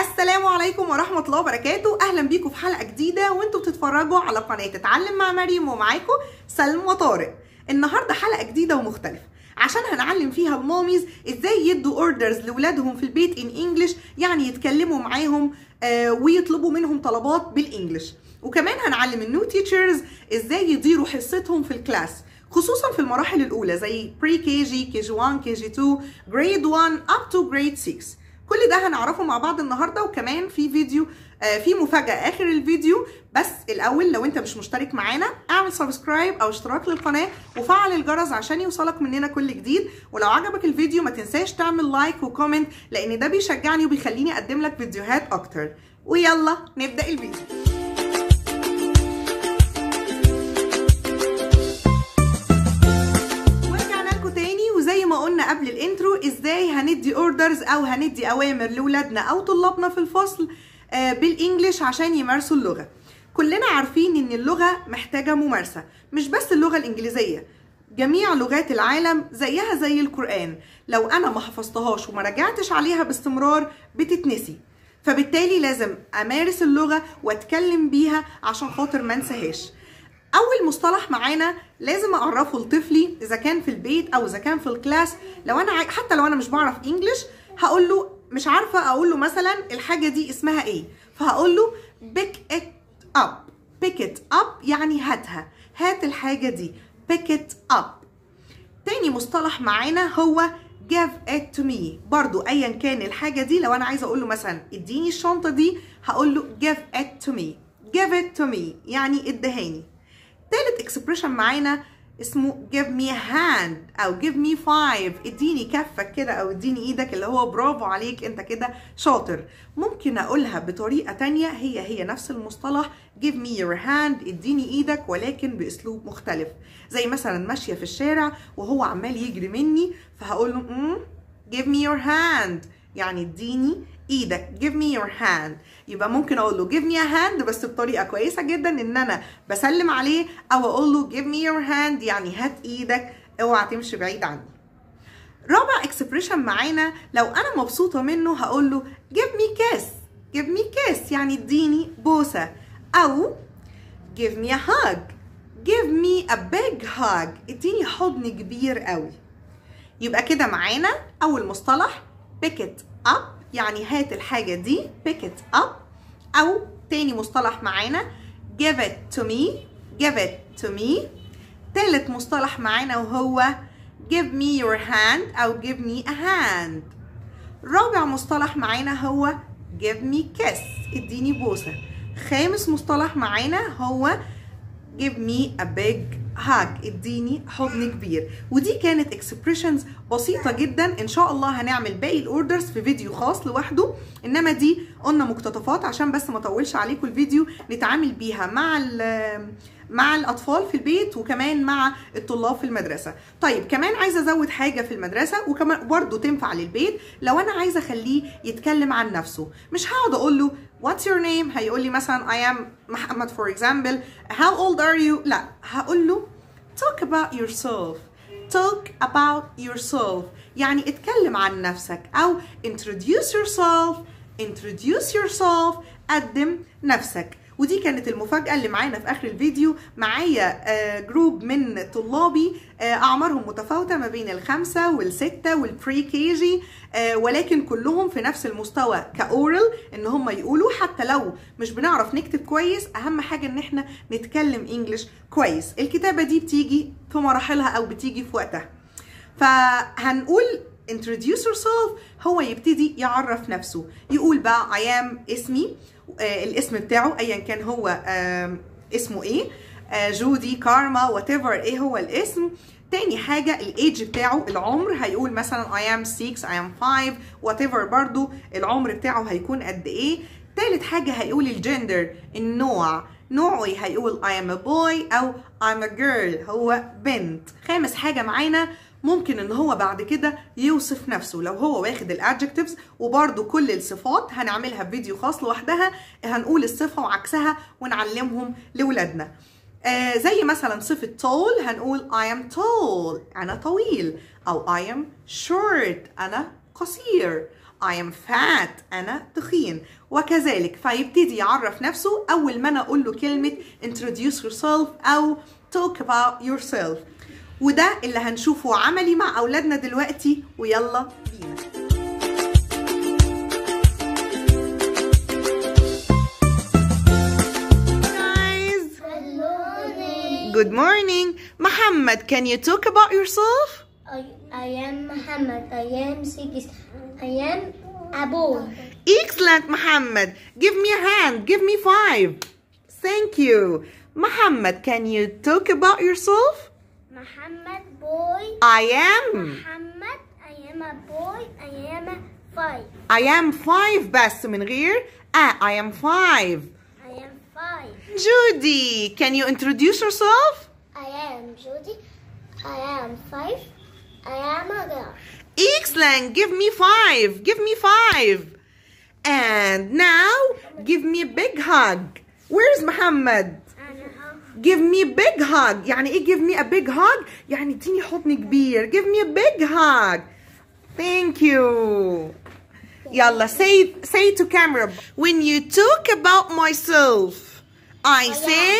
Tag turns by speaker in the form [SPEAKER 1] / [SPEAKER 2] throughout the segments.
[SPEAKER 1] السلام عليكم ورحمة الله وبركاته أهلا بيكم في حلقة جديدة وانتوا بتتفرجوا على قناة تتعلم مع مريم ومعاكم سلم وطارق النهاردة حلقة جديدة ومختلفة عشان هنعلم فيها الماميز ازاي يدوا اوردرز لولادهم في البيت ان انجلش يعني يتكلموا معاهم آه، ويطلبوا منهم طلبات بالانجلش وكمان هنعلم النيو تيتشرز ازاي يديروا حصتهم في الكلاس خصوصا في المراحل الاولى زي بري كي جي كي جي 1 كي جي 2 جريد 1 اب تو جريد 6 كل ده هنعرفه مع بعض النهارده وكمان في فيديو آه في مفاجاه اخر الفيديو بس الاول لو انت مش مشترك معانا اعمل سبسكرايب او اشتراك للقناه وفعل الجرس عشان يوصلك مننا كل جديد ولو عجبك الفيديو ما تنساش تعمل لايك وكومنت لان ده بيشجعني وبيخليني اقدم لك فيديوهات اكتر ويلا نبدا الفيديو هندي اوردرز او هندي اوامر لاولادنا او طلابنا في الفصل آه، بالانجلش عشان يمارسوا اللغه كلنا عارفين ان اللغه محتاجه ممارسه مش بس اللغه الانجليزيه جميع لغات العالم زيها زي القران لو انا ما حفظتهاش وما رجعتش عليها باستمرار بتتنسي فبالتالي لازم امارس اللغه واتكلم بيها عشان خاطر ما انساهاش اول مصطلح معانا لازم اعرفه لطفلي اذا كان في البيت او اذا كان في الكلاس لو انا حتى لو انا مش بعرف انجلش هقول له مش عارفه اقول له مثلا الحاجه دي اسمها ايه فهقول له بيك ات اب بيك ات اب يعني هاتها هات الحاجه دي بيك ات اب تاني مصطلح معانا هو give it to me برضو ايا كان الحاجه دي لو انا عايزه اقول له مثلا اديني الشنطه دي هقول له give it to me give it to me يعني ادهاني تالت اكسبريشن معانا اسمه give me hand او give me five اديني كفك كده او اديني ايدك اللي هو برافو عليك انت كده شاطر ممكن اقولها بطريقة تانية هي هي نفس المصطلح give me your hand اديني ايدك ولكن باسلوب مختلف زي مثلا ماشية في الشارع وهو عمال يجري مني فهقول له give me your hand يعني اديني ايدك give me your hand يبقى ممكن اقول له give me a hand بس بطريقه كويسه جدا ان انا بسلم عليه او اقول له give me your hand يعني هات ايدك اوعى تمشي بعيد عني رابع اكسبريشن معانا لو انا مبسوطه منه هقول له give me kiss give me kiss يعني اديني بوسه او give me a hug give me a big hug اديني حضن كبير قوي يبقى كده معانا اول مصطلح pick it up يعني هات الحاجة دي pick it up أو تاني مصطلح معانا give it to me give it to me تالت مصطلح معانا وهو give me your hand أو give me a hand رابع مصطلح معانا هو give me kiss اديني بوسة خامس مصطلح معانا هو give me a big hug اديني حضن كبير ودي كانت expressions بسيطه جدا ان شاء الله هنعمل باقي الاوردرز في فيديو خاص لوحده انما دي قلنا مقتطفات عشان بس ما اطولش عليكم الفيديو نتعامل بيها مع مع الاطفال في البيت وكمان مع الطلاب في المدرسه طيب كمان عايزه ازود حاجه في المدرسه وكمان برضو تنفع للبيت لو انا عايزه اخليه يتكلم عن نفسه مش هقعد اقول له what's your name هيقول لي مثلا I am محمد for example how old are you لا هقول له talk about yourself talk about yourself يعني اتكلم عن نفسك أو introduce yourself introduce yourself قدم نفسك ودي كانت المفاجاه اللي معانا في اخر الفيديو معايا جروب آه، من طلابي آه، اعمارهم متفاوته ما بين الخمسه والسته والبري كي جي ولكن كلهم في نفس المستوى كاورال ان هم يقولوا حتى لو مش بنعرف نكتب كويس اهم حاجه ان احنا نتكلم انجلش كويس الكتابه دي بتيجي في مراحلها او بتيجي في وقتها فهنقول introduce yourself هو يبتدي يعرف نفسه يقول بقى I am اسمي آه، الاسم بتاعه ايا كان هو اسمه ايه آه، جودي كارما وات ايه هو الاسم تاني حاجة الايدج بتاعه العمر هيقول مثلا I am 6 I am 5 whatever برضو العمر بتاعه هيكون قد ايه تالت حاجة هيقول الجندر النوع نوعه هيقول I am a boy أو ام a girl هو بنت خامس حاجة معانا ممكن ان هو بعد كده يوصف نفسه لو هو واخد الادجكتيفز وبرده كل الصفات هنعملها في فيديو خاص لوحدها هنقول الصفه وعكسها ونعلمهم لاولادنا آه زي مثلا صفة tall هنقول I am tall أنا طويل أو I am short أنا قصير I am fat أنا تخين وكذلك فيبتدي يعرف نفسه أول ما أنا أقول له كلمة introduce yourself أو talk about yourself وده اللي هنشوفه عملي مع أولادنا دلوقتي ويلا بينا Good morning. Muhammad, can you talk about yourself? I, I am Muhammad. I am six. I am a boy. Excellent, Muhammad. Give me a hand. Give me five. Thank you. Muhammad, can you talk about yourself? Muhammad boy. I am. Muhammad I am a boy. I am a five. I am five بس من غير آه I am five. I am five. Judy, can you introduce yourself? I am Judy. I am five. I am a girl. Excellent. Give me five. Give me five. And now, give me a big hug. Where's Muhammad? give me big hug يعني ايه give me a big hug يعني اديني حضن كبير give me a big hug thank you يلا say say to camera when you talk about myself I say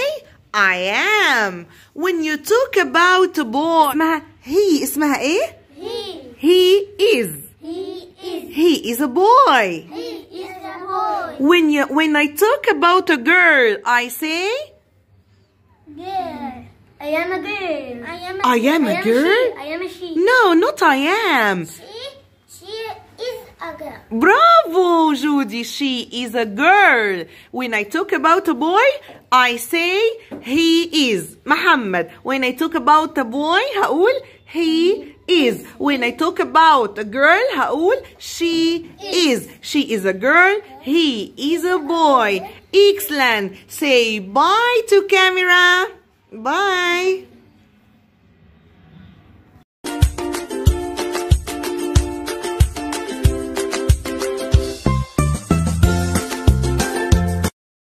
[SPEAKER 1] I am when you talk about a boy اسمها he اسمها ايه he he is he is he is a boy he is a boy when you when I talk about a girl I say Girl. I am a girl. I am a girl. I am girl? A I am a she. No, not I am. She, she is a girl. Bravo, Judy. She is a girl. When I talk about a boy, I say he is. Muhammad. When I talk about a boy, هقول he is. When I talk about a girl, هقول she is. She is a girl, he is a boy. Excellent. Say bye to camera. Bye.